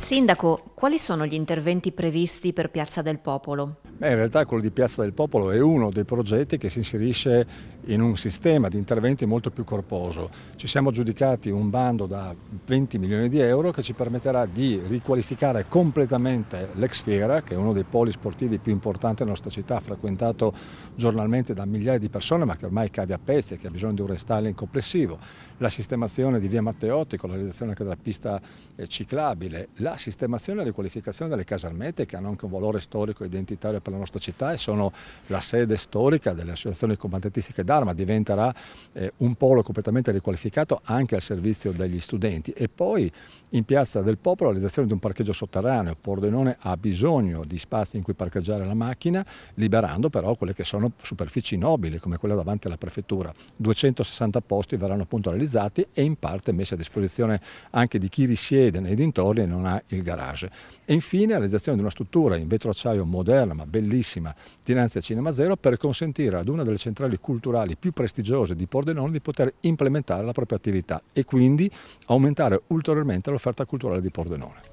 Sindaco, quali sono gli interventi previsti per Piazza del Popolo? Beh, in realtà quello di Piazza del Popolo è uno dei progetti che si inserisce in un sistema di interventi molto più corposo. Ci siamo giudicati un bando da 20 milioni di euro che ci permetterà di riqualificare completamente l'ex fiera, che è uno dei poli sportivi più importanti della nostra città, frequentato giornalmente da migliaia di persone, ma che ormai cade a pezzi e che ha bisogno di un restyling complessivo. La sistemazione di via Matteotti con la realizzazione anche della pista eh, ciclabile, la la sistemazione e la riqualificazione delle casalmette che hanno anche un valore storico e identitario per la nostra città e sono la sede storica delle associazioni combattentistiche d'arma, diventerà eh, un polo completamente riqualificato anche al servizio degli studenti e poi in Piazza del Popolo la realizzazione di un parcheggio sotterraneo, Pordenone ha bisogno di spazi in cui parcheggiare la macchina, liberando però quelle che sono superfici nobili come quella davanti alla prefettura, 260 posti verranno appunto realizzati e in parte messi a disposizione anche di chi risiede nei dintorni e non ha il garage. E infine la realizzazione di una struttura in vetro acciaio moderna ma bellissima dinanzi a Cinema Zero per consentire ad una delle centrali culturali più prestigiose di Pordenone di poter implementare la propria attività e quindi aumentare ulteriormente l'offerta culturale di Pordenone.